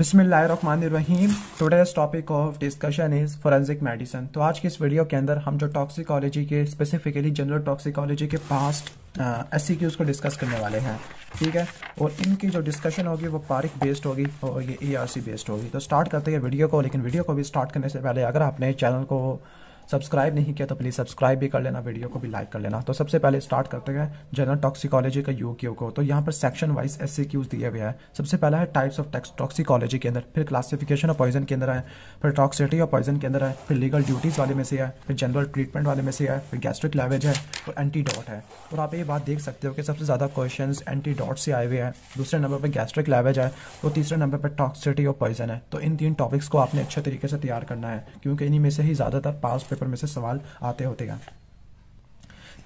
बिस्मिल्लाहिर्रहमानिर्रहीम today's topic of discussion is forensic medicine तो आज के इस वीडियो के अंदर हम जो टॉक्सिकोलॉजी के स्पेसिफिकली जनरल टॉक्सिकोलॉजी के पास्ट एस सी को डिस्कस करने वाले हैं ठीक है और इनकी जो डिस्कशन होगी वो पारिक बेस्ड होगी और ये ई आर सी बेस्ड होगी तो स्टार्ट करते हैं वीडियो को लेकिन वीडियो को भी स्टार्ट करने से पहले अगर आपने चैनल को सब्सक्राइब नहीं किया तो प्लीज़ सब्सक्राइब भी कर लेना वीडियो को भी लाइक कर लेना तो सबसे पहले स्टार्ट करते हैं जनरल टॉक्सिकोलॉजी का यू क्यू को तो यहाँ पर सेक्शन वाइज एस दिए गया हैं सबसे पहला है टाइप्स ऑफ टॉक्सिकोलॉजी के अंदर फिर क्लासिफिकेशन ऑफ पॉइजन के अंदर है फिर टॉक्सिटी ऑफ पॉइजन के अंदर है फिर लीगल ड्यूटीज़ वाले में से है फिर जनरल ट्रीटमेंट वाले में से है फिर गैस्ट्रिक लैवेज है और एंटीडॉट है और आप ये बात देख सकते हो कि सबसे ज़्यादा क्वेश्चन एंटीडॉट से आए हुए हैं दूसरे नंबर पर गैस्ट्रिक लैवेज है और तो तीसरे नंबर पर टॉक्सिटी ऑफ पॉइजन है तो इन तीन टॉपिक्स को आपने अच्छे तरीके से तैयार करना है क्योंकि इन्हीं में से ही ज़्यादातर पास पेपर पेपर में से सवाल आते होते हैं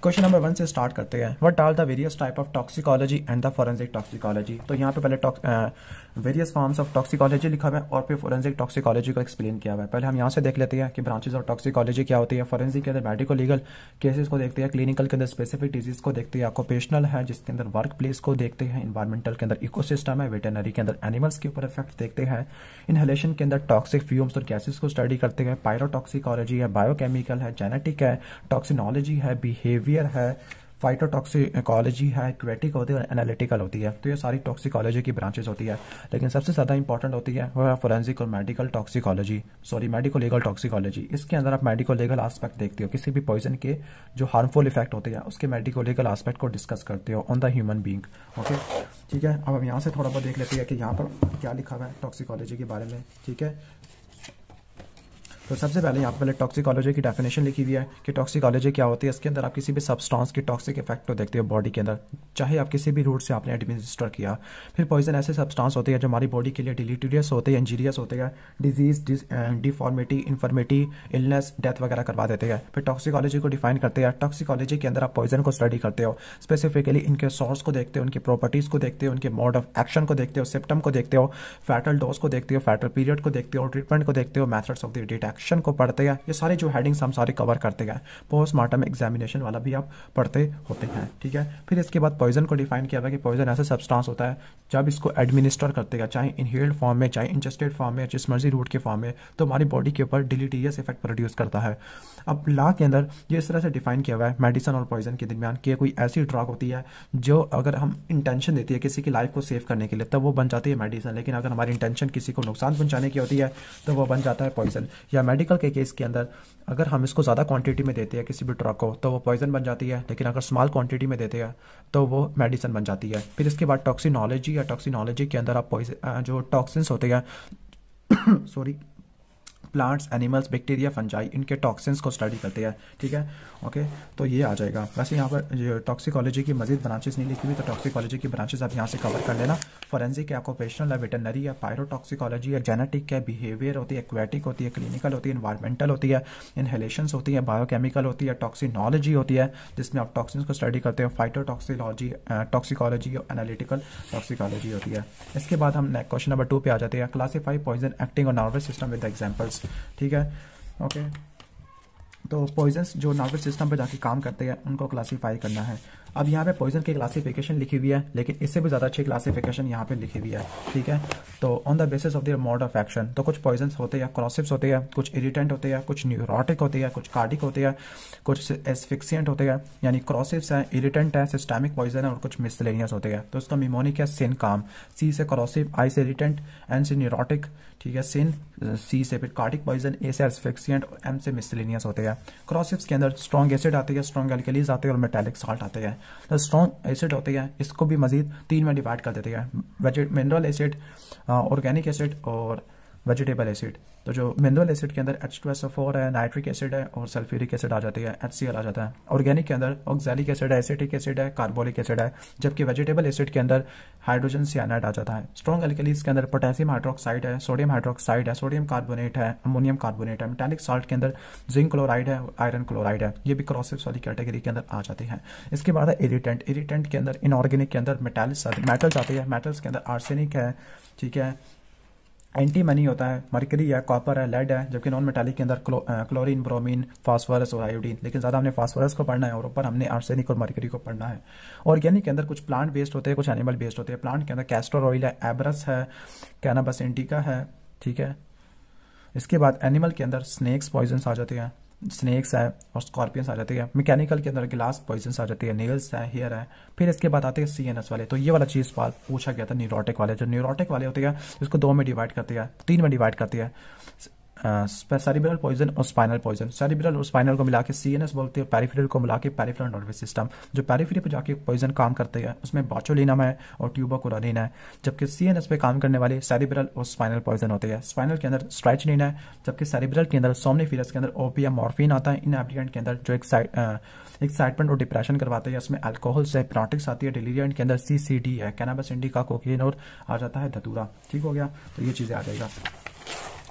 क्वेश्चन नंबर वन से स्टार्ट करते हैं what are the various type of toxicology and the forensic toxicology तो यहाँ पे पहले वेरियस फॉर्म्स ऑफ टॉक्सिकोलॉजी लिखा हुआ है और फिर फोरेंसिक टॉक्सिकोलॉजी को एक्सप्लेन किया हुआ है पहले हम यहाँ से देख लेते हैं कि ब्रांचेज ऑफ टॉक्सिकोलॉजी क्या होती है फोरेंसिक के अंदर मेडिको लीगल केसेस को देखते हैं क्लिनिकल के अंदर स्पेसिफिक डिजीज को देखते हैं ऑकोपेशनल है जिसके अंदर वर्क प्लेस को देखते हैं इन्वायरमेंटल के अंदर सिस्टम है वेटनरी के अंदर एनिमल्स के ऊपर इफेक्ट देखते हैं इनहलेशन के अंदर टॉक्सिक फ्यूम्स और गैसेज को स्टडी करते हैं पायरोटॉक्सिकोलॉजी है बायोकेमिकल है जेनेटिक है टॉक्सिनोलॉजी है बिहेवियर बैक्टीरियर है फाइटोटॉक्सिकोलॉजी है क्वेटिक होती है और एनालिटिकल होती है तो ये सारी टॉक्सिकोलॉजी की ब्रांचेस होती है लेकिन सबसे ज़्यादा इंपॉर्टेंट होती है वो है फोरेंसिक और medical toxicology sorry medical legal toxicology इसके अंदर आप मेडिकल लीगल आस्पेक्ट देखते हो किसी भी पॉइजन के जो हार्मफुल इफेक्ट होते हैं उसके मेडिकल लीगल आस्पेक्ट को डिस्कस करते हो on the human being okay ठीक है अब हम यहाँ से थोड़ा बहुत देख लेते हैं कि यहाँ पर क्या लिखा हुआ है टॉक्सिकोलॉजी के बारे में ठीक है तो सबसे पहले यहाँ पहले टॉक्सिकोलॉजी की डेफिनेशन लिखी हुई है कि टॉक्सिकोलॉजी क्या होती है इसके अंदर आप किसी भी सब्सटेंस की टॉक्सिक इफेक्ट को देखते हो बॉडी के अंदर चाहे आप किसी भी रूट से आपने एडमिनिस्टर किया फिर पॉइजन ऐसे सब्सटेंस होते हैं जो हमारी बॉडी के लिए डिलीटरियस होते हैं इंजीरियस होते हैं disease deformity infirmity illness death वगैरह करवा देते हैं फिर टॉक्सिकोलॉजी को डिफाइन करते हैं टॉक्सिकोलॉजी के अंदर आप पॉइजन को स्टडी करते हो स्पेसिफिकली इनके सोर्स को देखते हो उनकी प्रॉपर्टीज़ को देखते हो उनके मोड ऑफ एक्शन को देखते हो सिम्टम को देखते हो फैटल डोज को देखते हो फैटल पीरियड को देखते हो ट्रीटमेंट को देखते हो methods of the detection को पढ़ते हैं ये सारे जो हेडिंग्स हम सारे कवर करते हैं पोस्टमार्टम एग्जामिनेशन वाला भी आप पढ़ते होते हैं ठीक है फिर इसके बाद पॉइजन को डिफाइन किया हुआ कि पॉइजन ऐसा सब्सटेंस होता है जब इसको एडमिनिस्टर करते हैं चाहे इनहेल्ड फॉर्म में चाहे इंजेस्टेड फॉर्म में जिस मर्जी रूट के फॉर्म में तो हमारी बॉडी के ऊपर डिलीटीरियस इफेक्ट प्रोड्यूस करता है अब ला के अंदर ये इस तरह से डिफाइन किया हुआ है मेडिसन और पॉइजन के दरमियान कि कोई ऐसी ड्रग होती है जो अगर हम इंटेंशन देती है किसी की लाइफ को सेव करने के लिए तब वो बन जाती है मेडिसन लेकिन अगर हमारी इंटेंशन किसी को नुकसान पहुंचाने की होती है तो वो बन जाता है पॉइजन या मेडिकल के केस के अंदर अगर हम इसको ज़्यादा क्वांटिटी में देते हैं किसी भी ड्रग को तो वो पॉइजन बन जाती है लेकिन अगर स्मॉल क्वांटिटी में देते हैं तो वो मेडिसिन बन जाती है फिर इसके बाद टॉक्सिनोलॉजी या टॉक्सिनोलॉजी के अंदर आप पॉइजन जो टॉक्सिन्स होते हैं sorry plants animals bacteria fungi इनके टॉक्सिन्स को स्टडी करते हैं ठीक है ओके तो ये आ जाएगा वैसे यहाँ पर टॉक्सिकोलॉजी की मजीद ब्रांचेस नहीं लिखी हुई तो टॉक्सिकोलॉजी की ब्रांचेस आप यहाँ से कवर कर लेना फॉरेंसिक है ऑपरेशनल है वेटनरी है पायरोटॉक्सिकोलॉजी है जेनेटिक है बिहेवियर होती है एक्वेटिक होती है क्लिनिकल होती है इन्वायरमेंटल होती है इनहेलेशन होती है बायोकेमिकल होती है टॉक्सिनोलॉजी होती है जिसमें आप टॉक्सिन को स्टडी करते हो फाइटोटॉक्सिलॉजी टॉक्सिकोलॉजी और एनालिटिकल टॉक्सिकोलॉजी होती है इसके बाद हम क्वेश्चन नंबर टू पे आ जाते हैं क्लासीफाई पॉइजन एक्टिंग और नर्वस सिस्टम विद एग्जाम्पल्स ठीक है ओके okay. तो पॉइजन्स जो नर्वस सिस्टम पर जाके काम करते हैं उनको क्लासीफाई करना है अब यहाँ पे पॉइजन की क्लासिफिकेशन लिखी हुई है लेकिन इससे भी ज़्यादा अच्छी क्लासिफिकेशन यहाँ पे लिखी हुई है ठीक है तो on the basis of their mode of action तो कुछ पॉइजन होते हैं क्रॉसिप्स होते हैं कुछ इरिटेंट होते हैं कुछ न्यूरोटिक होते हैं कुछ कार्डिक होते हैं कुछ एसफिक्सियंट होते हैं यानी क्रॉसिप्स हैं इरिटेंट है सिस्टामिक पॉइजन है और कुछ मिसलेनियस होते हैं तो उसका मिमोनिक है सिन काम सी से क्रॉसिप आई से इरिटेंट एन से न्यूरोटिक ठीक है सिन सी uh, से फिर कार्टिक पॉइजन ए से एसफेक्सियंट और एम से मिसलिनियस होते हैं क्रॉसिप्स के अंदर स्ट्रॉन्ग एसिड आते हैं स्ट्रॉन्ग एल्केलीज आते हैं और मेटेलिक साल्ट आते हैं तो स्ट्रॉन्ग एसिड होते हैं इसको भी मजीद तीन में डिवाइड कर देते हैं मिनरल एसिड ऑर्गेनिक एसिड और वेजिटेबल एसिड तो जो मिनरल एसिड के अंदर एच फोर है नाइट्रिक एसिड है और सल्फ्यूरिक एसिड आ जाती है एच सी एल आ जाता है ऑर्गेनिक के अंदर ऑक्सैलिक एसिड है एसिटिक एसिड है कार्बोलिक एसिड है जबकि वेजिटेबल एसिड के अंदर हाइड्रोजन सियानाइड आ जाता है स्ट्रॉन्ग एल्कलीज के अंदर पोटेशियम हाइड्रोक्साइड है सोडियम हाइड्रोक्साइड है सोडियम कार्बोनेट है अमोनियम कार्बोनेट है मेटालिक साल्ट के अंदर जिंक क्लोराइड है आयरन क्लोराइड है ये भी क्रॉसिप्स वाली कैटेगरी के अंदर आ जाती है इसके बाद है इरीटेंट इरीटेंट के अंदर इनऑर्गेनिक के अंदर मेटालिस मेटल्स आती है मेटल्स के अंदर आर्सेनिक है ठीक है एंटी मनी होता है मरकरी है कॉपर है लेड है जबकि नॉन मेटालिक के अंदर क्लो, क्लोरीन ब्रोमीन फास्फोरस और आयोडीन लेकिन ज़्यादा हमने फास्फोरस को पढ़ना है और ऊपर हमने आर्सेनिक और मरकरी को पढ़ना है ऑर्गेनिक के अंदर कुछ प्लांट बेस्ड होते हैं कुछ एनिमल बेस्ड होते हैं प्लांट के अंदर कैस्टर ऑयल है एबरस है कैनाबस इंडिका है ठीक है इसके बाद एनिमल के अंदर स्नेक्स पॉइजन्स आ जाते हैं स्नेक्स है और स्कॉर्पियंस आ जाती है मैकेनिकल के अंदर ग्लास पॉइजन्स आ जाती है नेल्स है हेयर है फिर इसके बाद आते हैं सी एन एस वाले तो ये वाला चीज़ बात पूछा गया था न्यूरोटिक वाले जो न्यूरोटिक वाले होते हैं इसको दो में डिवाइड करती है तीन में डिवाइड करती है सेरिब्रल पॉइजन और स्पाइनल पॉइजन सेरिब्रल और स्पाइनल को मिला के सी बोलते हैं पैरिफेरल को मिला के पैरिफेरल नर्वस सिस्टम जो पैरिफेरी पर जाके पॉइजन काम करते हैं उसमें बाचोलिनम है और को ट्यूबाकुरानिन है जबकि सी पे काम करने वाले सेरिब्रल और स्पाइनल पॉइजन होते हैं स्पाइनल के अंदर लेना है जबकि सेरिब्रल के अंदर सोमनीफिरस के अंदर ओपीएम मॉर्फिन आता है इन एप्लीकेंट के अंदर जो एक्साइटमेंट और डिप्रेशन करवाते हैं इसमें अल्कोहल से प्रोटिक्स आती है डिलीरियंट के अंदर सी है कैनाबस इंडिका कोकिन और आ जाता है धतूरा ठीक हो गया तो ये चीज़ें आ जाएगा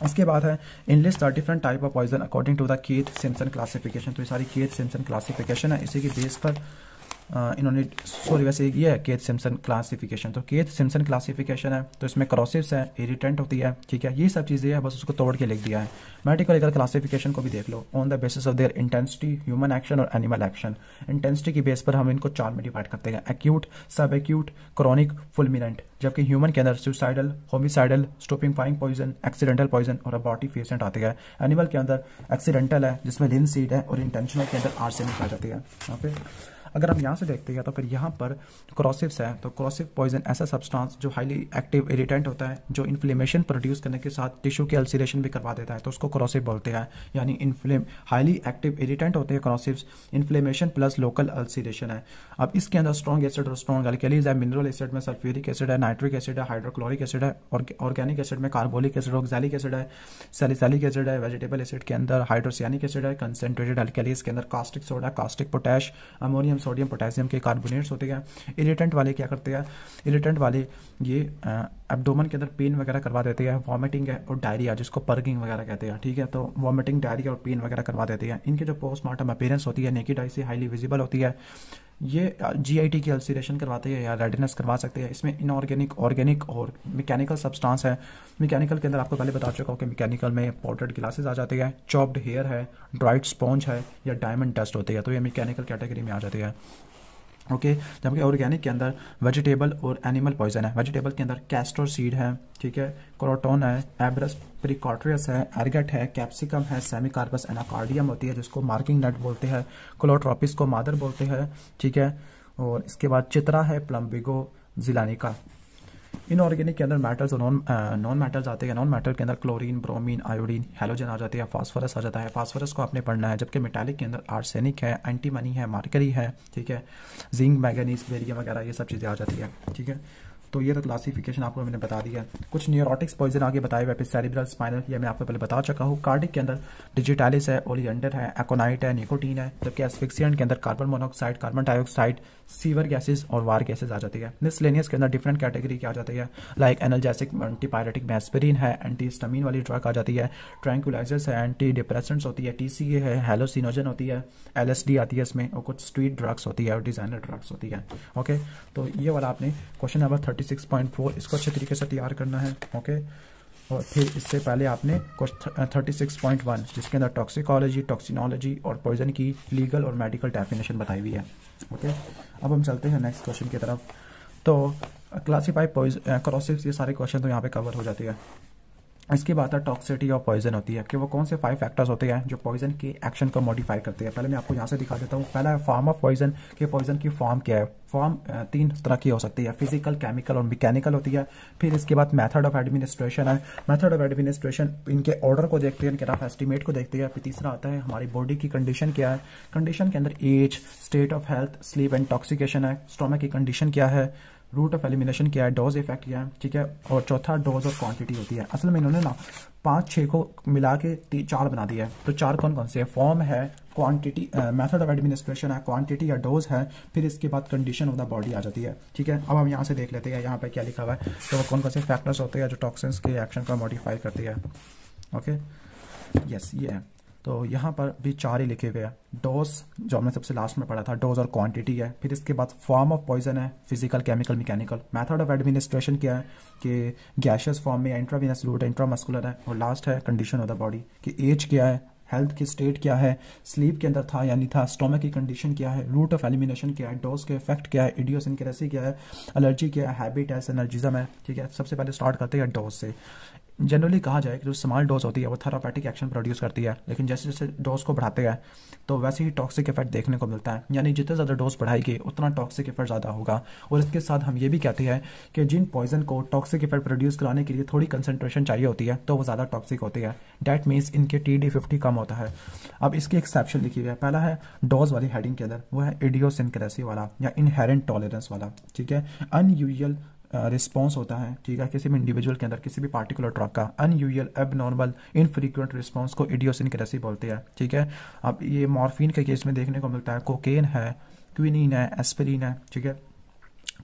इसके बाद है enlist are different type of poison according to the Keith Simpson classification तो ये सारी केथ सिम्सन क्लासिफिकेशन है इसी के बेस पर इन्होंने सॉरी वैसे ये है केथ सिम्सन क्लासिफिकेशन तो केथ सिम्सन क्लासिफिकेशन है तो इसमें क्रॉसिव्स है इरिटेंट होती है ठीक है ये सब चीज़ें हैं बस उसको तोड़ के लिख दिया है मेडिकल क्लासिफिकेशन को भी देख लो on the basis of their intensity human action और एनिमल एक्शन इंटेंसिटी की बेस पर हम इनको चार में डिवाइड करते हैं एक्यूट सब एक्यूट क्रॉनिक फुलमिनेंट जबकि ह्यूमन के अंदर suicidal homicidal stupefying poison accidental poison और अबॉटिक फेसेंट आते हैं एनिमल के अंदर एक्सीडेंटल है जिसमें लिन सीड है और इंटेंशनल के अंदर आर्सेनिक आ जाती है यहाँ पे अगर हम यहाँ से देखते हैं तो फिर यहाँ पर क्रॉसिव्स है तो क्रॉसिव पॉइजन ऐसा सब्सटेंस जो हाईली एक्टिव इरिटेंट होता है जो इन्फ्लेमेशन प्रोड्यूस करने के साथ टिश्यू के अल्सरेशन भी करवा देता है तो उसको क्रोसिव बोलते हैं यानी इन्फ्लेम हाईली एक्टिव इरिटेंट होते हैं corrosives inflammation plus local ulceration है अब इसके अंदर स्ट्रॉन्ग एसिड और स्ट्रॉन्ग एल्केलीज है मिनरल एसिड में सल्फ्यूरिक एसिड है नाइट्रिक एसिड है हाइड्रोक्लोरिक एसिड है ऑर्गेनिक एसिड में कार्बोलिक एसिड ऑक्जैलिक एसिड है सेलिसैलिक एसिड है वेजिटेबल एसिड के अंदर हाइड्रोसियानिक एसिड है कंसेंट्रेटेड एल्केलीज के अंदर caustic soda caustic potash ammonium sodium potassium के कार्बोनेट्स होते हैं इलेटेंट वाले क्या करते हैं इलेटेंट वाले ये एबडोमन के अंदर पेन वगैरह करवा देते हैं वॉमिटिंग है और डायरिया जिसको पर्गिंग वगैरह कहते हैं ठीक है तो वॉमिटिंग डायरिया और पेन वगैरह करवा देते हैं इनके जो पोस्टमार्टम अपेरेंस होती है नेकी डाई से हाईली विजिबल होती है ये जीआईटी की अल्सीरेशन करवाते हैं या रेडनेस करवा सकते हैं इसमें इनऑर्गेनिक ऑर्गेनिक और मैकेनिकल सब्सटेंस है मैकेनिकल के अंदर आपको पहले बता चुका हूँ कि मैकेनिकल में पाउडर्ड ग्लासेस आ जाते हैं चॉप्ड हेयर है ड्राइड स्पॉन्ज है या डायमंड डस्ट होती है तो ये मैकेनिकल कैटेगरी में आ जाती है ओके okay, जबकि तो ऑर्गेनिक के अंदर वेजिटेबल और एनिमल पॉइजन है वेजिटेबल के अंदर कैस्टर सीड है ठीक है क्रोटोन है एब्रस प्रिकॉट्रियस है एरगेट है कैप्सिकम है कार्बस एनाकार्डियम होती है जिसको मार्किंग नट बोलते हैं क्लोट्रोपिस को मादर बोलते हैं ठीक है और इसके बाद चित्रा है प्लम्बिगो जिलानिका का इनऑर्गेनिक के अंदर मेटल्स और नॉन नॉन मेटल्स आते हैं नॉन मेटल के अंदर क्लोरीन ब्रोमीन आयोडीन हेलोजन आ जाते हैं फास्फोरस आ जाता है फास्फोरस को आपने पढ़ना है जबकि मेटालिक के अंदर आर्सेनिक है एंटीमनी है मार्करी है ठीक है जिंक मैगनीस बेरियम वगैरह ये सब चीज़ें आ जाती है ठीक है तो ये तो क्लासिफिकेशन आपको मैंने बता दिया कुछ न्यूरोटिक्स पॉइजन आगे बताए हुए सेरिब्रल स्पाइनल ये मैं आपको पहले बता चुका हूँ कार्डिक के अंदर डिजिटालिस है ओलियंडर है एकोनाइट है निकोटीन है जबकि एसफिक्सियन के अंदर carbon monoxide carbon dioxide sewer gases और वार गैसेज आ जाती है मिसलेनियस के अंदर डिफरेंट कैटेगरी की आ जाती है लाइक एनर्जेसिक एंटीपायरेटिक मैस्परिन है एंटी स्टमिन वाली ड्रग आ जाती है ट्रैंकुलाइजर्स है एंटी डिप्रेसेंट्स होती है टी है हेलोसिनोजन होती है एल आती है इसमें और कुछ स्ट्रीट ड्रग्स होती है और डिजाइनर ड्रग्स होती है ओके तो ये वाला आपने क्वेश्चन नंबर थर्टी 36.4 इसको अच्छे तरीके से तैयार करना है ओके और फिर इससे पहले आपने थर्टी सिक्स पॉइंट वन जिसके अंदर टॉक्सिकोलॉजी टॉक्सिनोलॉजी और पॉइजन की लीगल और मेडिकल डेफिनेशन बताई हुई है ओके अब हम चलते हैं नेक्स्ट क्वेश्चन की तरफ तो क्लासीफाई पॉइज क्रॉसिप्स ये सारे क्वेश्चन तो यहाँ पे कवर हो जाते हैं इसके बाद है टॉक्सिटी और पॉइजन होती है कि वो कौन से फाइव फैक्टर्स होते हैं जो पॉइजन के एक्शन को मॉडिफाई करते हैं पहले मैं आपको यहाँ से दिखा देता हूँ पहला है फॉर्म ऑफ पॉइजन के पॉइजन की फॉर्म क्या है फॉर्म तीन तरह की हो सकती है फिजिकल केमिकल और मैकेनिकल होती है फिर इसके बाद मेथड ऑफ एडमिनिस्ट्रेशन है मेथड ऑफ एडमिनिस्ट्रेशन इनके ऑर्डर को देखते हैं इनके रफ एस्टिमेट को देखते हैं फिर तीसरा आता है हमारी बॉडी की कंडीशन क्या है कंडीशन के अंदर age state of health sleep and intoxication है स्टोमक की कंडीशन क्या है रूट ऑफ एलिमिनेशन किया है डोज इफेक्ट किया है ठीक है और चौथा डोज और क्वांटिटी होती है असल में इन्होंने ना पाँच छः को मिला के चार बना दिया है तो चार कौन कौन से है फॉर्म है क्वांटिटी मेथड ऑफ एडमिनिस्ट्रेशन है क्वांटिटी या डोज है फिर इसके बाद कंडीशन ऑफ द बॉडी आ जाती है ठीक है अब हम यहाँ से देख लेते हैं यहाँ पर क्या लिखा हुआ है तो कौन कौन से फैक्टर्स होते हैं जो टॉक्सिन्स के एक्शन को मॉडिफाई करती है ओके यस ये है तो यहाँ पर भी चार ही लिखे हुए हैं डोज जो हमने सबसे लास्ट में पढ़ा था डोज और क्वांटिटी है फिर इसके बाद फॉर्म ऑफ पॉइजन है physical chemical mechanical method of administration क्या है कि गैशियस फॉर्म में इंट्रावीनस रूट इंट्रामस्कुलर है और लास्ट है कंडीशन ऑफ द बॉडी कि एज क्या है हेल्थ की स्टेट क्या है स्लीप के अंदर था या नहीं था स्टोमक की कंडीशन क्या है रूट ऑफ एलिमिनेशन क्या है डोज के इफेक्ट क्या है इडियोसिनक्रेसी क्या है एलर्जी क्या है हैबिट है एनर्जिज्म है ठीक है सबसे पहले स्टार्ट करते हैं डोज से जनरली कहा जाए कि जो स्मॉल डोज होती है वो थेरापेटिक एक्शन प्रोड्यूस करती है लेकिन जैसे जैसे डोज को बढ़ाते हैं तो वैसे ही टॉक्सिक इफेक्ट देखने को मिलता है यानी जितने ज़्यादा डोज बढ़ाएगी उतना टॉक्सिक इफेक्ट ज़्यादा होगा और इसके साथ हम ये भी कहते हैं कि जिन पॉइजन को टॉक्सिक इफेक्ट प्रोड्यूस कराने के लिए थोड़ी कंसनट्रेशन चाहिए होती है तो वो ज़्यादा टॉक्सिक होती है डैट मीन्स इनके टी डी फिफ्टी कम होता है अब इसकी एक्सेप्शन लिखी हुई है पहला है डोज वाली हेडिंग के अंदर वो है इडियोसिनक्रेसी वाला या इनहेरेंट टॉलरेंस वाला ठीक है अनयूजल रिस्पॉन्स होता है ठीक है किसी भी इंडिविजुअल के अंदर किसी भी पार्टिकुलर ड्रग का unusual abnormal infrequent response को इडियोसिन रसी बोलते हैं ठीक है अब ये मॉर्फिन के केस में देखने को मिलता है कोकेन है क्विनिन है एस्परिन है ठीक है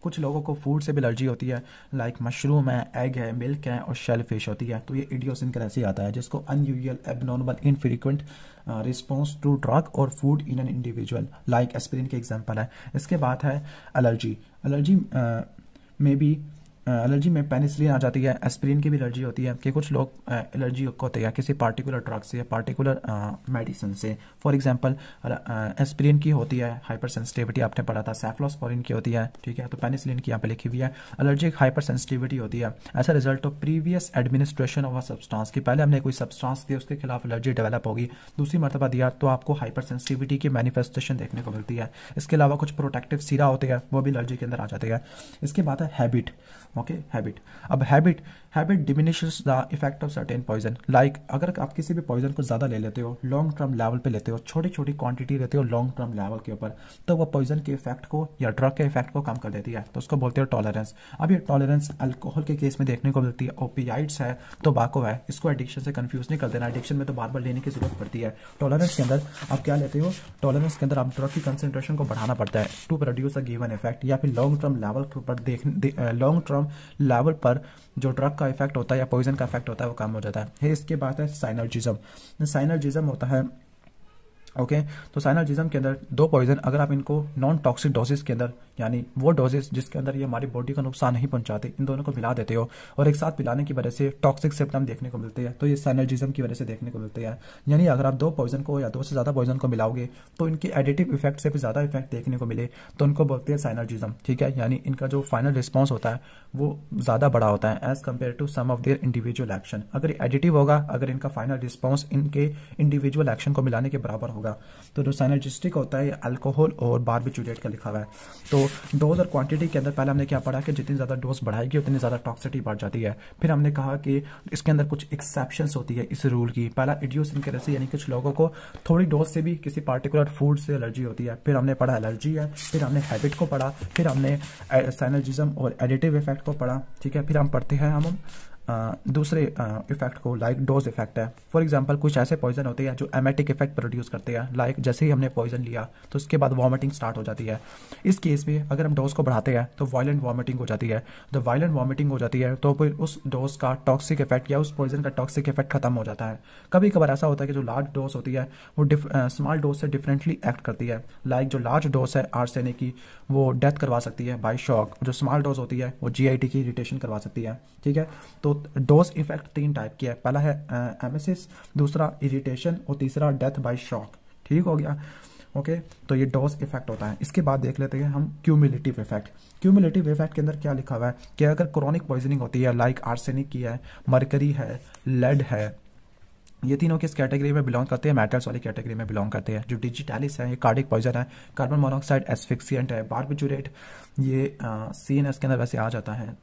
कुछ लोगों को फूड से भी एलर्जी होती है लाइक मशरूम है एग है मिल्क है और शेल फिश होती है तो ये इडियोसिनक्रेसी आता है जिसको unusual abnormal infrequent response to drug और food in an individual like aspirin के एग्जाम्पल है इसके बाद है एलर्जी एलर्जी maybe एलर्जी में पेनिसिलिन आ जाती है एस्पिरिन की भी एलर्जी होती है कि कुछ लोग एलर्जी होते हैं किसी पार्टिकुलर ड्रग से या पार्टिकुलर मेडिसिन से फॉर एग्जांपल एस्पिरिन की होती है हाइपर सेंसिटिविटी आपने पढ़ा था सेफ्लोस्पोरिन की होती है ठीक है तो पेनिसिलिन की यहाँ पे लिखी हुई है एलर्जिक हाइपर सेंसिटिविटी होती है as a result of previous administration of a substance की पहले हमने कोई सब्सटांस दिया उसके खिलाफ एलर्जी डेवलप होगी दूसरी मरतबा दिया तो आपको हाइपर सेंसिटिविटी की मैनिफेस्टेशन देखने को मिलती है इसके अलावा कुछ प्रोटेक्टिव सीरा होते हैं वो भी एलर्जी के अंदर आ जाते हैं इसके बाद है हैबिट ओके हैबिट अब habit habit diminishes the effect of certain poison like अगर आप किसी भी पॉइजन को ज़्यादा ले लेते हो लॉन्ग टर्म लेवल पे लेते हो छोटी छोटी क्वांटिटी लेते हो लॉन्ग टर्म लेवल के ऊपर तो वो पॉइजन के इफेक्ट को या ड्रग के इफेक्ट को कम कर देती है तो उसको बोलते हो टॉलरेंस अब ये टॉलरेंस अल्कोहल के केस में देखने को मिलती है ओपीआइड्स है तो बाको है इसको एडिक्शन से कन्फ्यूज नहीं कर देना एडिक्शन में तो बार बार लेने की जरूरत पड़ती है टॉलरेंस के अंदर आप क्या लेते हो टॉलरेंस के अंदर आप ड्रग की कंसेंट्रेशन को बढ़ाना पड़ता है to produce a given effect या फिर लॉन्ग टर्म लेवल के ऊपर लॉन्ग टर्म फ्रॉम लेवल पर जो ड्रग का इफेक्ट होता है या पॉइजन का इफेक्ट होता है वो कम हो जाता है इसके बाद है साइनर्जिज्म साइनर्जिज्म होता है ओके okay, तो साइनालजिज्म के अंदर दो पॉइजन अगर आप इनको नॉन टॉक्सिक डोजेस के अंदर यानी वो डोजेस जिसके अंदर ये हमारी बॉडी का नुकसान नहीं पहुंचाते इन दोनों को मिला देते हो और एक साथ मिलाने की वजह से टॉक्सिक सिम्टम देखने को मिलते हैं तो ये साइनालजिज्म की वजह से देखने को मिलते हैं यानी अगर आप दो पॉइजन को या दो से ज़्यादा पॉइजन को मिलाओगे तो इनके एडिटिव इफेक्ट से भी ज़्यादा इफेक्ट देखने को मिले तो उनको बोलते हैं साइनालजिज्म ठीक है यानी इनका जो फाइनल रिस्पॉन्स होता है वो ज़्यादा बड़ा होता है as compared to some of their individual action अगर एडिटिव होगा अगर इनका फाइनल रिस्पॉन्स इनके इंडिविजुअल एक्शन को मिलाने के बराबर होगा तो जो साइनाजिस्टिक होता है अल्कोहल और बारबिचूरेट का लिखा हुआ है तो डोज और क्वांटिटी के अंदर पहले हमने क्या पढ़ा कि जितनी ज़्यादा डोज बढ़ाएगी उतनी ज़्यादा टॉक्सिटी बढ़ जाती है फिर हमने कहा कि इसके अंदर कुछ एक्सेप्शन होती है इस रूल की पहला इडियोसिनक्रेसी यानी कुछ लोगों को थोड़ी डोज से भी किसी पार्टिकुलर फूड से एलर्जी होती है फिर हमने पढ़ा एलर्जी है फिर हमने हैबिट को पढ़ा फिर हमने साइनर्जिज्म eh, और एडिटिव इफेक्ट को पढ़ा ठीक है फिर हम पढ़ते हैं हम दूसरे इफेक्ट को लाइक डोज इफेक्ट है फॉर एग्जाम्पल कुछ ऐसे पॉइजन होते हैं जो एमेटिक इफेक्ट प्रोड्यूस करते हैं लाइक जैसे ही हमने पॉइजन लिया तो उसके बाद वॉमिटिंग स्टार्ट हो जाती है इस केस में अगर हम डोज को बढ़ाते हैं तो वायलेंट वॉमिटिंग हो जाती है जब वायलेंट वॉमिटिंग हो जाती है तो फिर उस डोज का टॉक्सिक इफेक्ट या उस पॉइजन का टॉक्सिक इफेक्ट खत्म हो जाता है कभी कभार ऐसा होता है कि जो लार्ज डोज होती है वो स्मॉल डोज से डिफरेंटली एक्ट करती है लाइक जो लार्ज डोज है आर्सेनिक की वो डेथ करवा सकती है बाई शॉक जो स्मॉल डोज होती है वो जी की इरिटेशन करवा सकती है ठीक है तो डोज तो इफेक्ट तीन टाइप की है पहला है एमेसिस दूसरा इरिटेशन और तीसरा डेथ बाय शॉक ठीक हो गया ओके तो ये डोज इफेक्ट होता है इसके बाद देख लेते हैं हम क्यूमुलेटिव इफेक्ट क्यूमुलेटिव इफेक्ट के अंदर क्या लिखा हुआ है कि अगर क्रॉनिक पॉइजनिंग होती है लाइक आर्सेनिक की है मरकरी है लेड है ये तीनों किस कैटेगरी में बिलोंग करते हैं मेटल्स वाली कैटेगरी में बिलोंग करते हैं जो डिजिटलिस है ये कार्डिक पॉइजन है कार्बन मोनोक्साइड एसफिक्सियंट है बारबेचूरेट ये सी uh, के अंदर वैसे आ जाता है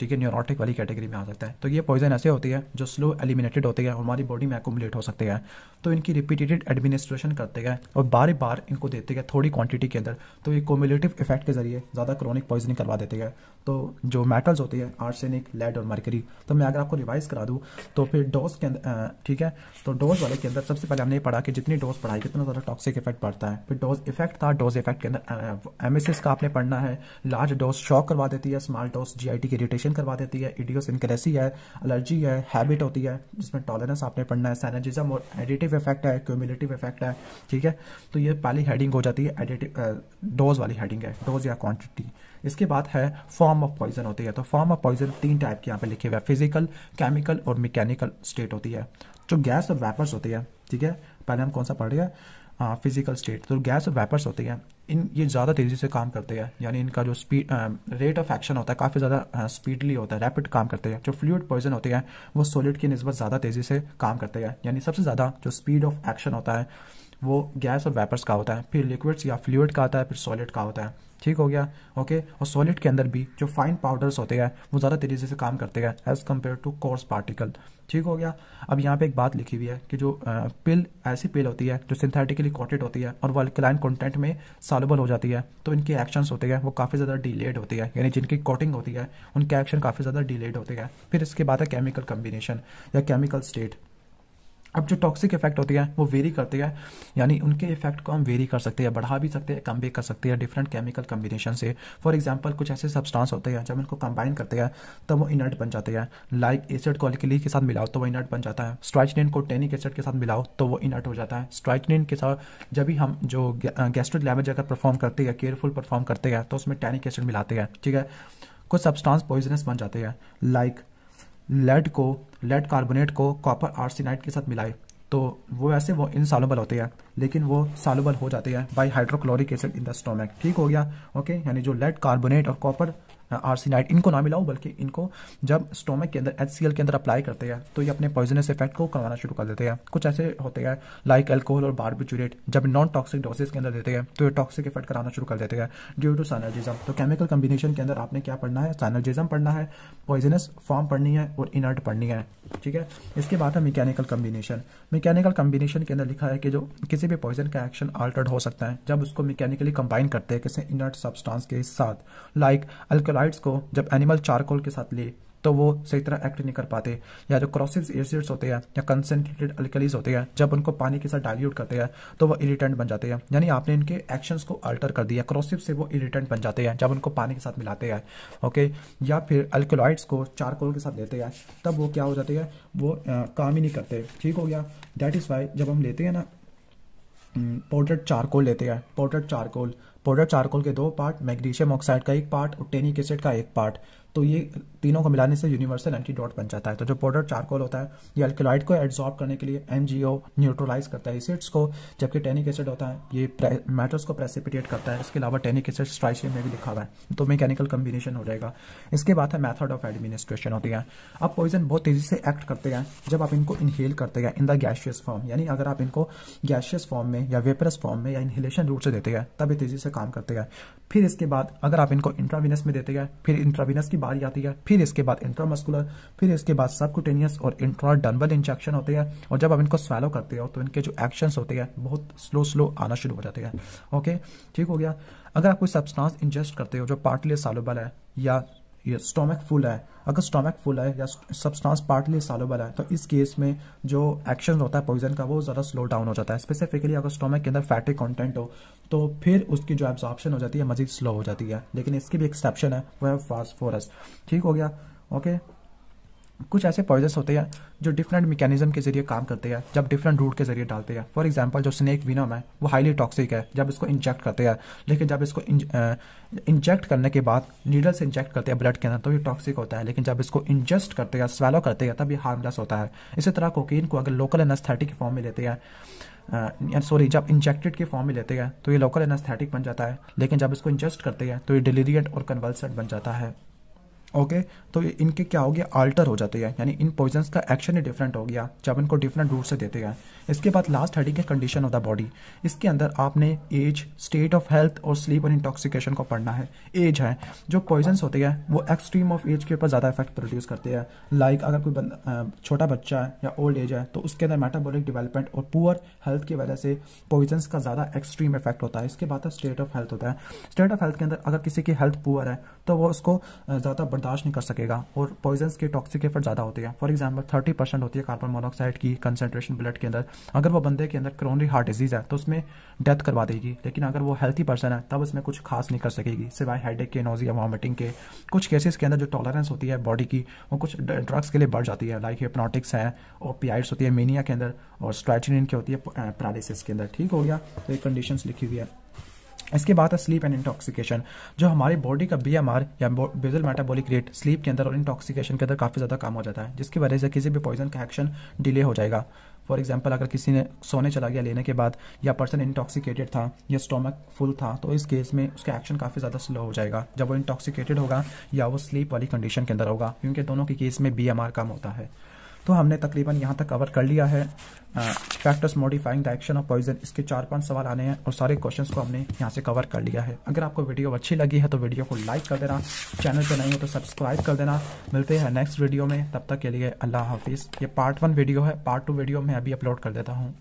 ठीक है न्यूरोटिक वाली कैटेगरी में आ सकता है तो ये पॉइजन ऐसे होती है जो स्लो एलिमिनेटेड होते हैं हमारी बॉडी में एकोमुलेट हो सकते हैं तो इनकी रिपीटेटेड एडमिनिस्ट्रेशन करते गए और बार बार इनको देते गए थोड़ी क्वांटिटी के अंदर तो ये कोम्युलेटिव इफेक्ट के जरिए ज़्यादा क्रोनिक पॉइजनिंग करवा देते हैं तो जो मेटल्स होते हैं आर्सेनिक लेड और मरकरी तो मैं अगर आपको रिवाइज करा दूँ तो फिर डोज के अंदर ठीक है तो डोज वाले के अंदर सबसे पहले हमने पढ़ा कि जितनी डोज पढ़ाई कितना ज़्यादा टॉक्सिक इफेक्ट पड़ता है फिर डोज इफेक्ट था डोज इफेक्ट के अंदर एम का आपने पढ़ना है लार्ज डोज शॉक करवा देती है स्मॉल डोज जी की इरिटेशन इन्फेक्शन करवा देती है इडियोसिनक्रेसी है एलर्जी है हैबिट होती है जिसमें टॉलरेंस आपने पढ़ना है सैनर्जिजम और एडिटिव इफेक्ट है क्यूमिलेटिव इफेक्ट है ठीक है तो ये पहली हेडिंग हो जाती है एडिटिव डोज वाली हेडिंग है डोज या क्वान्टिटी इसके बाद है फॉर्म ऑफ पॉइजन होती है तो फॉर्म ऑफ पॉइजन तीन टाइप के यहाँ पे लिखे हुए हैं फिजिकल केमिकल और मैकेनिकल स्टेट होती है जो गैस और वेपर्स होती है ठीक है पहले हम कौन सा पढ़ रहे हैं फिजिकल स्टेट तो गैस और वेपर्स होती है इन ये ज़्यादा तेज़ी से काम करते हैं यानी इनका जो स्पीड रेट ऑफ एक्शन होता है काफ़ी ज़्यादा स्पीडली होता है रैपिड काम करते हैं जो फ्लूड पॉइजन होते हैं वो सॉलिड की नस्बत ज़्यादा तेज़ी से काम करते हैं यानी सबसे ज़्यादा जो स्पीड ऑफ एक्शन होता है वो गैस और वेपर्स का होता है फिर लिक्विड्स या फ्लूड का आता है फिर सॉलिड का होता है ठीक हो गया ओके और सॉलिड के अंदर भी जो फाइन पाउडर्स होते हैं वो ज़्यादा तेज़ी से काम करते हैं as compared to coarse particle ठीक हो गया अब यहाँ पे एक बात लिखी हुई है कि जो पिल ऐसी पिल होती है जो सिंथेटिकली कोटेड होती है और अल्कलाइन कंटेंट में सॉलेबल हो जाती है तो इनके एक्शंस होते हैं वो काफ़ी ज़्यादा डिलेड होती है यानी जिनकी कोटिंग होती है उनके एक्शन काफ़ी ज़्यादा डिलेड होते हैं फिर इसके बाद है केमिकल कम्बिनेशन या केमिकल स्टेट अब जो टॉक्सिक इफेक्ट होती है वो वेरी करती है यानी उनके इफेक्ट को हम वेरी कर सकते हैं बढ़ा भी सकते हैं कम भी कर सकते हैं डिफरेंट केमिकल कम्बिनेशन से फॉर एग्जांपल कुछ ऐसे सब्सटेंस होते हैं जब इनको कंबाइन करते हैं तो वो इनर्ट बन जाते हैं लाइक एसिड कॉलिकली के साथ मिलाओ तो वो इनर्ट बन जाता है स्ट्राइचनिन को टेनिक एसिड के साथ मिलाओ तो वो इनर्ट हो जाता है स्ट्राइचनिन के साथ जब भी हम जो गैस्ट्रिक लैबेज अगर परफॉर्म करते हैं केयरफुल परफॉर्म करते हैं तो उसमें टेनिक एसिड मिलाते हैं ठीक है कुछ सब्सटांस पॉइजनस बन जाते हैं लाइक लेड को लेड कार्बोनेट को कॉपर आर्सिनाइट के साथ मिलाए तो वो वैसे वो इनसॉलुबल होते हैं लेकिन वो सालुबल हो जाते हैं by hydrochloric acid in the stomach ठीक हो गया ओके यानी जो लेड कार्बोनेट और कॉपर आर्सीनाइड इनको ना मिलाओ बल्कि इनको जब स्टोमक के अंदर एच के अंदर अप्लाई करते हैं तो ये अपने पॉइजनस इफेक्ट को करवाना शुरू कर देते हैं कुछ ऐसे होते हैं लाइक एल्कोहल और बारबिचूरेट जब नॉन टॉक्सिक डोसेज के अंदर देते हैं तो ये टॉक्सिक इफेक्ट कराना शुरू कर देते हैं ड्यू टू सैनर्जिज्म तो केमिकल कम्बिनेशन के अंदर आपने क्या पढ़ना है सैनर्जिज्म पढ़ना है पॉइजनस फॉर्म पढ़नी है और इनर्ट पढ़नी है ठीक है इसके बाद है मैकेनिकल कम्बिनेशन मैकेनिकल कम्बिनेशन के अंदर लिखा है कि जो किसी भी पॉइजन का एक्शन अल्टर्ड हो सकता है जब उसको मैकेनिकली कंबाइन करते हैं किसी इनर्ट सब्सटेंस के साथ लाइक अल्कोलाइड कार्बाइड्स को जब एनिमल चारकोल के साथ ले तो वो सही तरह एक्ट नहीं कर पाते या जो क्रॉसिस एसिड्स होते हैं या कंसेंट्रेटेड अल्कलीज होते हैं जब उनको पानी के साथ डाइल्यूट करते हैं तो वो इरिटेंट बन जाते हैं यानी आपने इनके एक्शंस को अल्टर कर दिया क्रॉसिप से वो इरिटेंट बन जाते हैं जब उनको पानी के साथ मिलाते हैं ओके या फिर अल्कोलाइड्स को चारकोल के साथ लेते हैं तब वो क्या हो जाते हैं वो आ, काम ही नहीं करते ठीक हो गया दैट इज़ वाई जब हम लेते हैं ना पाउडर चारकोल लेते हैं पाउडर चारकोल पाउडर चारकोल के दो पार्ट मैग्नीशियम ऑक्साइड का एक पार्ट और टेनिक एसिड का एक पार्ट तो ये तीनों को मिलाने से यूनिवर्सल एंटीडॉट बन जाता है तो जो पाउडर चारकोल होता है ये अल्कोलाइड को एब्जॉर्ब करने के लिए एम न्यूट्रलाइज करता है एसिड्स को जबकि टेनिक एसिड होता है ये मैटर्स को प्रेसिपिटेट करता है इसके अलावा टेनिक एसिड स्ट्राइशियम में भी लिखा हुआ है तो मैकेनिकल कम्बिनेशन हो जाएगा इसके बाद है मैथड ऑफ एडमिनिस्ट्रेशन होती है अब पॉइजन बहुत तेजी से एक्ट करते हैं जब आप इनको इनहेल करते हैं इन द गैशियस फॉर्म यानी अगर आप इनको गैशियस फॉर्म में या वेपरस फॉर्म में या इनहेलेशन रूट से देते हैं तब ये तेजी से काम करते हैं फिर इसके बाद अगर आप इनको इंट्राविनस में देते हैं फिर इंट्राविनस की बारी आती है फिर इसके बाद इंट्रामस्कुलर फिर इसके बाद सबकुटेनियस और इंट्रा डनबल इंजेक्शन होते हैं और जब आप इनको स्वेलो करते हो तो इनके जो एक्शन होते हैं बहुत स्लो स्लो आना शुरू हो जाते हैं ओके ठीक हो गया अगर आप कोई सब्सटेंस इंजेस्ट करते हो जो पार्टली सालोबल है या ये स्टोमक फुल है अगर स्टोमक फुल है या सब्सटेंस पार्टली सालोबल है तो इस केस में जो एक्शन होता है पॉइजन का वो ज्यादा स्लो डाउन हो जाता है स्पेसिफिकली अगर स्टोमक के अंदर फैटी कंटेंट हो तो फिर उसकी जो एब्जॉर्प्शन हो जाती है मजीद स्लो हो जाती है लेकिन इसकी भी एक्सेप्शन है वह फास्फोरस ठीक हो गया ओके कुछ ऐसे पॉइजन्स होते हैं जो डिफरेंट मैकेनिज्म के जरिए काम करते हैं जब डिफरेंट रूट के जरिए डालते हैं फॉर एग्जांपल जो स्नेक विनम है वो हाईली टॉक्सिक है जब इसको इंजेक्ट करते हैं लेकिन जब इसको इंजेक्ट करने के बाद नीडल से इंजेक्ट करते हैं ब्लड के अंदर तो ये टॉक्सिक होता है लेकिन जब इसको इंजेस्ट करते हैं स्वेलो करते हैं तब ये हार्मलेस होता है इसी तरह कोकीन को अगर लोकल एनास्थेटिक के फॉर्म में लेते हैं सॉरी जब इंजेक्टेड के फॉर्म में लेते हैं तो ये लोकल एनास्थेटिक बन जाता है लेकिन जब इसको इंजेस्ट करते हैं तो ये डिलीरियट और कन्वल्सेंट बन जाता है ओके तो इनके क्या हो गया आल्टर हो जाते हैं यानी इन पॉइजन्स का एक्शन ही डिफरेंट हो गया जब इनको डिफरेंट रूट से देते हैं इसके बाद लास्ट हेडिंग है कंडीशन ऑफ द बॉडी इसके अंदर आपने एज स्टेट ऑफ हेल्थ और स्लीप और इंटॉक्सिकेशन को पढ़ना है एज है जो पॉइजन्स होते हैं वो एक्सट्रीम ऑफ एज के ऊपर ज़्यादा इफेक्ट प्रोड्यूस करते हैं लाइक अगर कोई बंद छोटा बच्चा है या ओल्ड एज है तो उसके अंदर मेटाबॉलिक डेवलपमेंट और पुअर हेल्थ की वजह से पॉइजन्स का ज़्यादा एक्सट्रीम इफेक्ट होता है इसके बाद स्टेट ऑफ हेल्थ होता है स्टेट ऑफ हेल्थ के अंदर अगर किसी की हेल्थ पुअर है तो वो उसको ज़्यादा बर्दाश्त नहीं कर सकेगा और पॉइजन के टॉक्सिक इफेक्ट ज़्यादा होती है फॉर एग्जाम्पल थर्टी परसेंट होती है कार्बन मोनोऑक्साइड की कंसनट्रेशन ब्लड के अंदर अगर वो बंदे के अंदर क्रोनरी हार्ट डिजीज़ है तो उसमें डेथ करवा देगी लेकिन अगर वो हेल्थी पर्सन है तब उसमें कुछ खास नहीं कर सकेगी सिवाय हेडेक के नोजिया वॉमिटिंग के कुछ केसेस के अंदर जो टॉलरेंस होती है बॉडी की वो कुछ ड्रग्स के लिए बढ़ जाती है लाइक हिप्नोटिक्स है ओपियाइड्स होती है मीनिया के अंदर और स्ट्रैचिन की होती है पैरालिसिस के अंदर ठीक हो गया तो ये कंडीशंस लिखी हुई है इसके बाद है स्लीप एंड इंटॉक्सिकेशन जो हमारी बॉडी का बी एम आर या बेजल मेटाबॉलिक रेट स्लीप के अंदर और इंटॉक्सिकेशन के अंदर काफ़ी ज़्यादा कम हो जाता है जिसकी वजह से किसी भी पॉइजन का एक्शन डिले हो जाएगा फॉर एग्जाम्पल अगर किसी ने सोने चला गया लेने के बाद या पर्सन इंटॉक्सिकेटेड था या स्टोमक फुल था तो इस केस में उसका एक्शन काफ़ी ज़्यादा स्लो हो जाएगा जब वो इंटॉक्सिकेटेड होगा या वो स्लीप वाली कंडीशन के अंदर होगा क्योंकि दोनों के केस में बी एम आर कम होता है तो हमने तकरीबन यहाँ तक कवर कर लिया है factors modifying the action of poison इसके चार पांच सवाल आने हैं और सारे क्वेश्चंस को हमने यहाँ से कवर कर लिया है अगर आपको वीडियो अच्छी लगी है तो वीडियो को लाइक कर देना चैनल पर नहीं हो तो सब्सक्राइब कर देना मिलते हैं नेक्स्ट वीडियो में तब तक के लिए अल्लाह हाफिज़ ये पार्ट वन वीडियो है पार्ट टू वीडियो मैं अभी अपलोड कर देता हूँ